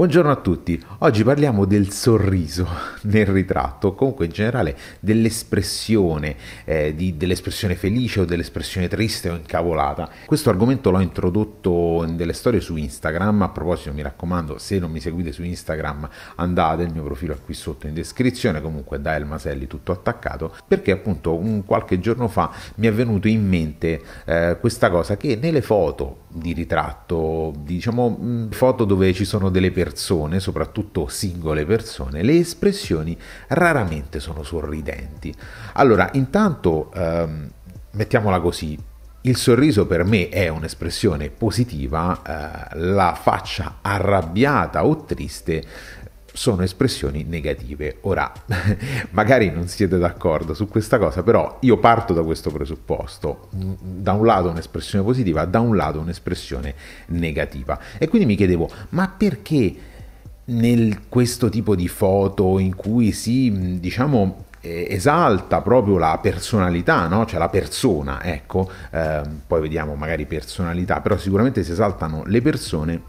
Buongiorno a tutti, oggi parliamo del sorriso nel ritratto, comunque in generale dell'espressione, eh, di, dell'espressione felice o dell'espressione triste o incavolata. Questo argomento l'ho introdotto in delle storie su Instagram, a proposito mi raccomando se non mi seguite su Instagram andate, il mio profilo è qui sotto in descrizione, comunque da El Maselli tutto attaccato, perché appunto un, qualche giorno fa mi è venuto in mente eh, questa cosa che nelle foto di ritratto, diciamo foto dove ci sono delle persone, persone, soprattutto singole persone, le espressioni raramente sono sorridenti. Allora, intanto, ehm, mettiamola così, il sorriso per me è un'espressione positiva, eh, la faccia arrabbiata o triste sono espressioni negative. Ora, magari non siete d'accordo su questa cosa, però io parto da questo presupposto. Mm, da un lato un'espressione positiva, da un lato un'espressione negativa. E quindi mi chiedevo, ma perché nel questo tipo di foto in cui si, mm, diciamo, eh, esalta proprio la personalità, no? cioè la persona, ecco, eh, poi vediamo magari personalità, però sicuramente si esaltano le persone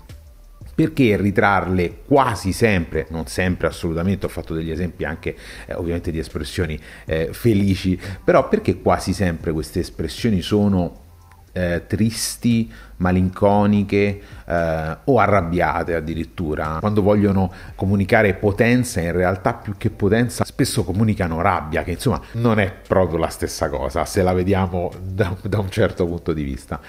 perché ritrarle quasi sempre, non sempre assolutamente, ho fatto degli esempi anche eh, ovviamente di espressioni eh, felici, però perché quasi sempre queste espressioni sono eh, tristi, malinconiche eh, o arrabbiate addirittura. Quando vogliono comunicare potenza, in realtà più che potenza spesso comunicano rabbia, che insomma non è proprio la stessa cosa se la vediamo da, da un certo punto di vista.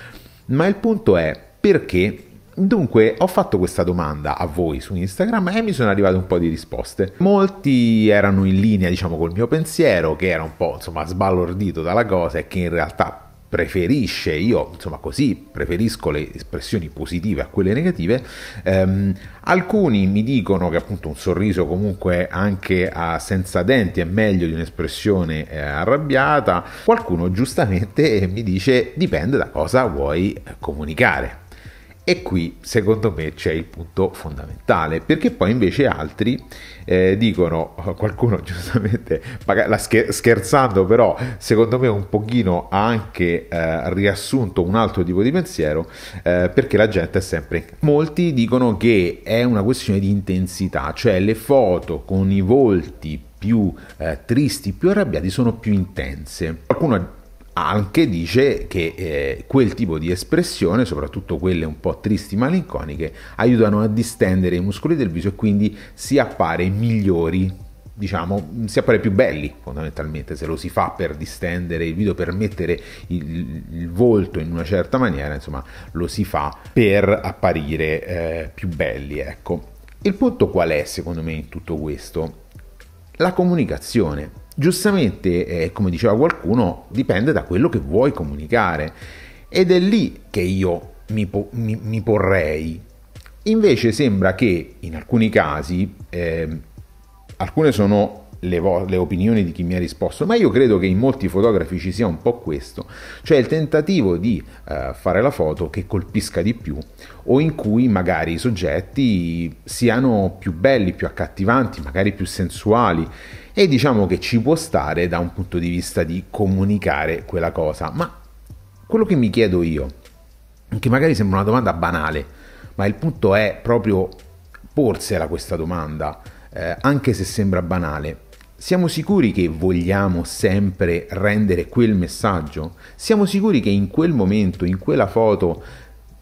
Ma il punto è perché Dunque, ho fatto questa domanda a voi su Instagram e mi sono arrivate un po' di risposte. Molti erano in linea, diciamo, col mio pensiero, che era un po', insomma, sbalordito dalla cosa e che in realtà preferisce, io insomma così preferisco le espressioni positive a quelle negative, ehm, alcuni mi dicono che appunto un sorriso comunque anche senza denti è meglio di un'espressione eh, arrabbiata, qualcuno giustamente mi dice dipende da cosa vuoi eh, comunicare. E qui secondo me c'è il punto fondamentale, perché poi invece altri eh, dicono, qualcuno giustamente, scherzando però, secondo me un pochino ha anche eh, riassunto un altro tipo di pensiero, eh, perché la gente è sempre... Molti dicono che è una questione di intensità, cioè le foto con i volti più eh, tristi, più arrabbiati sono più intense. Qualcuno anche dice che eh, quel tipo di espressione, soprattutto quelle un po' tristi malinconiche, aiutano a distendere i muscoli del viso e quindi si appare migliori, diciamo, si appare più belli fondamentalmente se lo si fa per distendere il viso, per mettere il, il volto in una certa maniera, insomma, lo si fa per apparire eh, più belli, ecco. Il punto qual è secondo me in tutto questo? La comunicazione giustamente, eh, come diceva qualcuno, dipende da quello che vuoi comunicare ed è lì che io mi, po- mi, mi porrei. Invece sembra che in alcuni casi, eh, alcune sono le, vo- le, opinioni di chi mi ha risposto, ma io credo che in molti fotografi ci sia un po' questo, cioè il tentativo di eh, fare la foto che colpisca di più o in cui magari i soggetti siano più belli, più accattivanti, magari più sensuali e diciamo che ci può stare da un punto di vista di comunicare quella cosa. Ma quello che mi chiedo io, che magari sembra una domanda banale, ma il punto è proprio porsela questa domanda, eh, anche se sembra banale. Siamo sicuri che vogliamo sempre rendere quel messaggio? Siamo sicuri che in quel momento, in quella foto,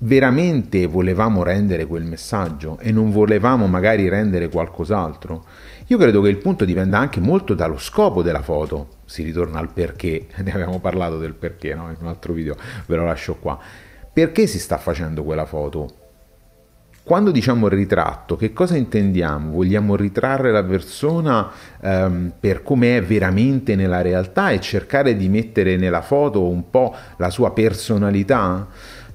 veramente volevamo rendere quel messaggio e non volevamo magari rendere qualcos'altro? Io credo che il punto dipenda anche molto dallo scopo della foto. Si ritorna al perché, ne abbiamo parlato del perché no? in un altro video, ve lo lascio qua. Perché si sta facendo quella foto? Quando diciamo ritratto, che cosa intendiamo? Vogliamo ritrarre la persona ehm, per come è veramente nella realtà e cercare di mettere nella foto un po' la sua personalità?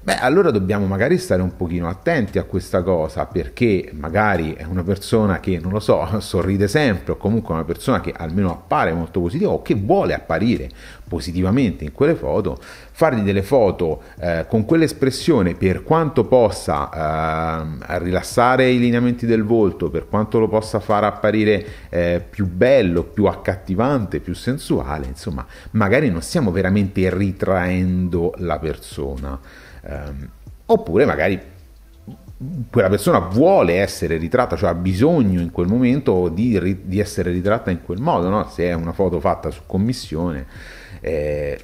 Beh, allora dobbiamo magari stare un pochino attenti a questa cosa perché magari è una persona che, non lo so, sorride sempre o comunque una persona che almeno appare molto positiva o che vuole apparire positivamente in quelle foto, fargli delle foto eh, con quell'espressione per quanto possa eh, rilassare i lineamenti del volto, per quanto lo possa far apparire eh, più bello, più accattivante, più sensuale, insomma, magari non stiamo veramente ritraendo la persona Um, oppure magari quella persona vuole essere ritratta, cioè ha bisogno in quel momento di, di essere ritratta in quel modo, no? se è una foto fatta su commissione. Eh,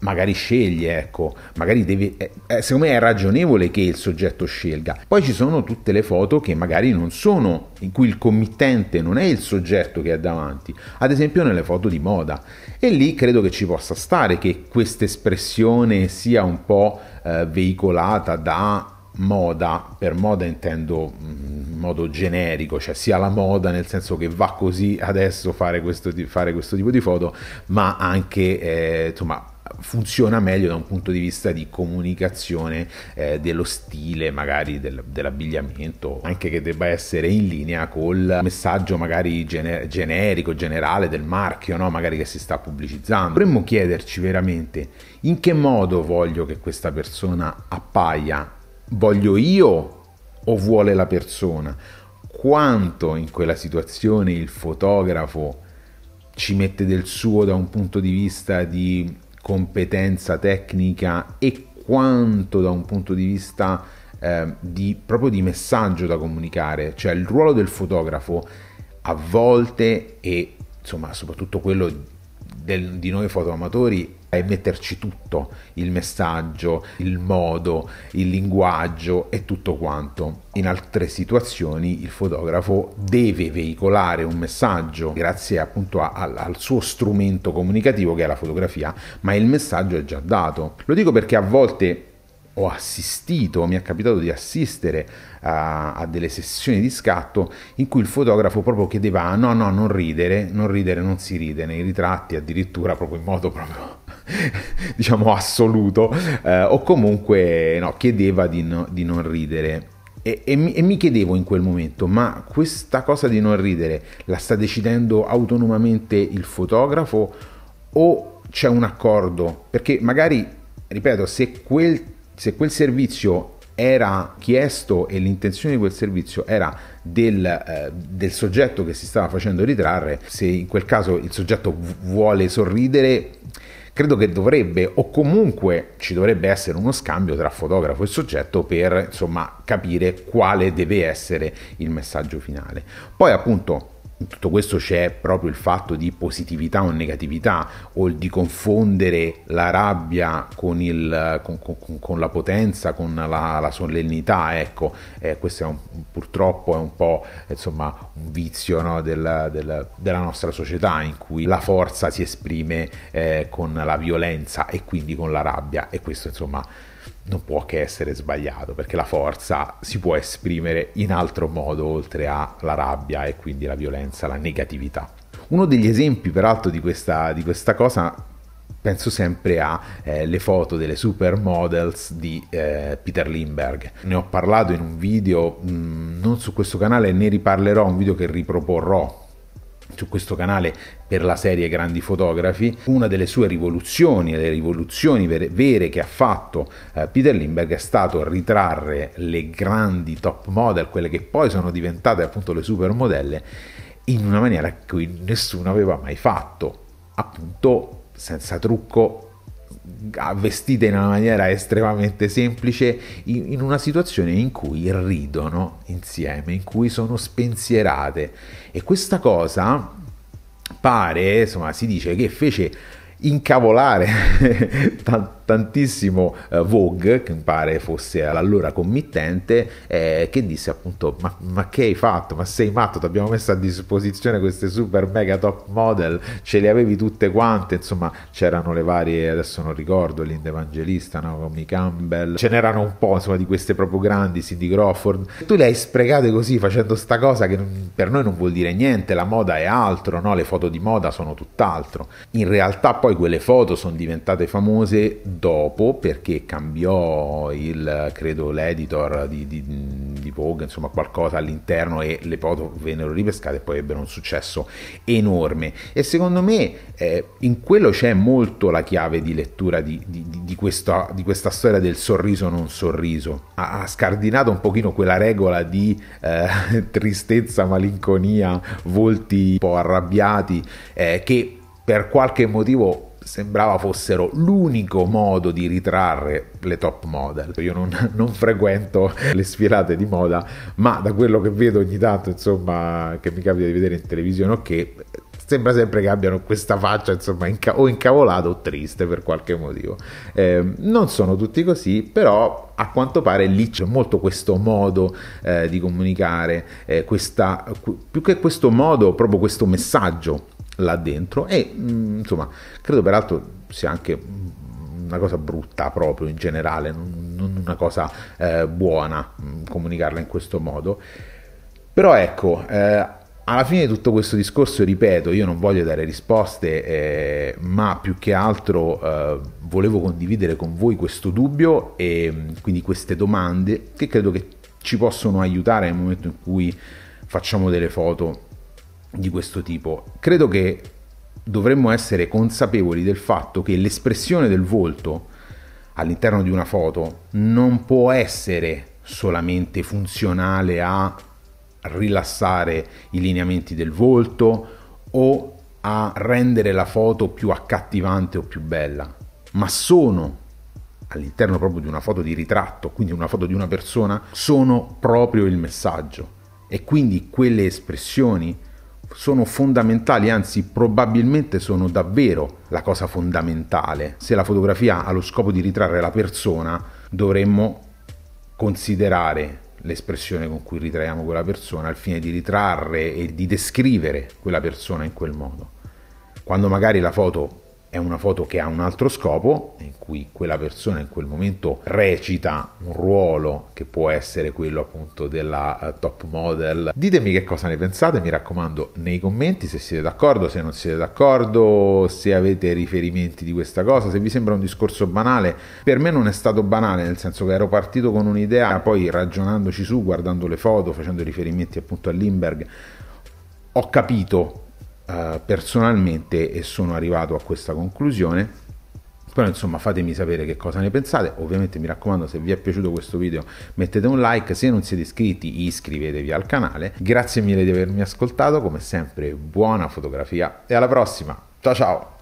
magari sceglie, ecco, magari deve, eh, eh, secondo me è ragionevole che il soggetto scelga. Poi ci sono tutte le foto che magari non sono, in cui il committente non è il soggetto che è davanti, ad esempio nelle foto di moda. E lì credo che ci possa stare che questa espressione sia un po' eh, veicolata da moda, per moda intendo mm, in modo generico, cioè sia la moda nel senso che va così adesso fare questo, fare questo tipo di foto, ma anche eh, insomma funziona meglio da un punto di vista di comunicazione eh, dello stile magari del, dell'abbigliamento anche che debba essere in linea col messaggio magari gener- generico generale del marchio no? magari che si sta pubblicizzando dovremmo chiederci veramente in che modo voglio che questa persona appaia voglio io o vuole la persona quanto in quella situazione il fotografo ci mette del suo da un punto di vista di competenza tecnica e quanto da un punto di vista eh, di, proprio di messaggio da comunicare, cioè il ruolo del fotografo a volte e insomma soprattutto quello del, di noi fotoamatori e metterci tutto, il messaggio, il modo, il linguaggio e tutto quanto. In altre situazioni il fotografo deve veicolare un messaggio grazie appunto a, a, al suo strumento comunicativo che è la fotografia, ma il messaggio è già dato. Lo dico perché a volte ho assistito, mi è capitato di assistere a, a, delle sessioni di scatto in cui il fotografo proprio chiedeva ah, no, no, non ridere, non ridere, non si ride nei ritratti, addirittura proprio in modo proprio diciamo assoluto eh, o comunque no, chiedeva di, no, di, non ridere e, e, mi, e mi chiedevo in quel momento ma questa cosa di non ridere la sta decidendo autonomamente il fotografo o c'è un accordo perché magari ripeto se quel, se quel servizio era chiesto e l'intenzione di quel servizio era del, eh, del, soggetto che si stava facendo ritrarre, se in quel caso il soggetto vuole sorridere credo che dovrebbe o comunque ci dovrebbe essere uno scambio tra fotografo e soggetto per insomma capire quale deve essere il messaggio finale. Poi appunto in tutto questo c'è proprio il fatto di positività o negatività o di confondere la rabbia con, il, con, con, con la potenza, con la, la solennità, ecco, eh, questo è un, purtroppo è un po' insomma, un vizio no, del, del, della nostra società in cui la forza si esprime eh, con la violenza e quindi con la rabbia e questo insomma non può che essere sbagliato, perché la forza si può esprimere in altro modo oltre alla rabbia e quindi la violenza, la negatività. Uno degli esempi peraltro di questa, di questa cosa penso sempre alle eh, foto delle supermodels di eh, Peter Lindbergh. Ne ho parlato in un video, mh, mm, non su questo canale, ne riparlerò, un video che riproporrò su questo canale per la serie Grandi Fotografi, una delle sue rivoluzioni, le rivoluzioni vere, vere che ha fatto eh, Peter Lindbergh è stato ritrarre le grandi top model, quelle che poi sono diventate appunto le supermodelle, in una maniera che nessuno aveva mai fatto, appunto senza trucco, vestite in una maniera estremamente semplice, in, in, una situazione in cui ridono insieme, in cui sono spensierate. E questa cosa pare, insomma, si dice che fece incavolare tantissimo eh, Vogue, che mi pare fosse allora committente, eh, che disse appunto ma, ma, che hai fatto? Ma sei matto? Ti abbiamo messo a disposizione queste super mega top model, ce le avevi tutte quante, insomma c'erano le varie, adesso non ricordo, Linda Evangelista, Naomi Campbell, ce n'erano un po' insomma di queste proprio grandi, Cindy Crawford, tu le hai sprecate così facendo sta cosa che per noi non vuol dire niente, la moda è altro, no? le foto di moda sono tutt'altro. In realtà poi quelle foto sono diventate famose dopo perché cambiò il, credo l'editor di, di, di, Vogue, insomma qualcosa all'interno e le foto vennero ripescate e poi ebbero un successo enorme. E secondo me eh, in quello c'è molto la chiave di lettura di, di questa, questa, storia del sorriso non sorriso. Ha, ha, scardinato un pochino quella regola di eh, tristezza, malinconia, volti un po' arrabbiati eh, che per qualche motivo sembrava fossero l'unico modo di ritrarre le top model. Io non, non, frequento le sfilate di moda, ma da quello che vedo ogni tanto, insomma, che mi capita di vedere in televisione, ok, sembra sempre che abbiano questa faccia, insomma, inca- o incavolata o triste per qualche motivo. Eh, non sono tutti così, però a quanto pare lì c'è molto questo modo eh, di comunicare, eh, questa, più che questo modo, proprio questo messaggio là dentro e mm, insomma credo peraltro sia anche una cosa brutta proprio in generale, non una cosa eh, buona mm, comunicarla in questo modo. Però ecco, eh, alla fine di tutto questo discorso, ripeto, io non voglio dare risposte, eh, ma più che altro eh, volevo condividere con voi questo dubbio e mm, quindi queste domande che credo che ci possono aiutare nel momento in cui facciamo delle foto di questo tipo. Credo che dovremmo essere consapevoli del fatto che l'espressione del volto all'interno di una foto non può essere solamente funzionale a rilassare i lineamenti del volto o a rendere la foto più accattivante o più bella, ma sono all'interno proprio di una foto di ritratto, quindi una foto di una persona, sono proprio il messaggio. E quindi quelle espressioni sono fondamentali, anzi probabilmente sono davvero la cosa fondamentale. Se la fotografia ha lo scopo di ritrarre la persona, dovremmo considerare l'espressione con cui ritraiamo quella persona al fine di ritrarre e di descrivere quella persona in quel modo. Quando magari la foto è una foto che ha un altro scopo, in cui quella persona in quel momento recita un ruolo che può essere quello appunto della eh, top model. Ditemi che cosa ne pensate, mi raccomando, nei commenti se siete d'accordo, se non siete d'accordo, se avete riferimenti di questa cosa, se vi sembra un discorso banale. Per me non è stato banale, nel senso che ero partito con un'idea, poi ragionandoci su, guardando le foto, facendo riferimenti appunto a Lindbergh, ho capito eh, personalmente e sono arrivato a questa conclusione però insomma fatemi sapere che cosa ne pensate ovviamente mi raccomando se vi è piaciuto questo video mettete un like se non siete iscritti iscrivetevi al canale grazie mille di avermi ascoltato come sempre buona fotografia e alla prossima ciao ciao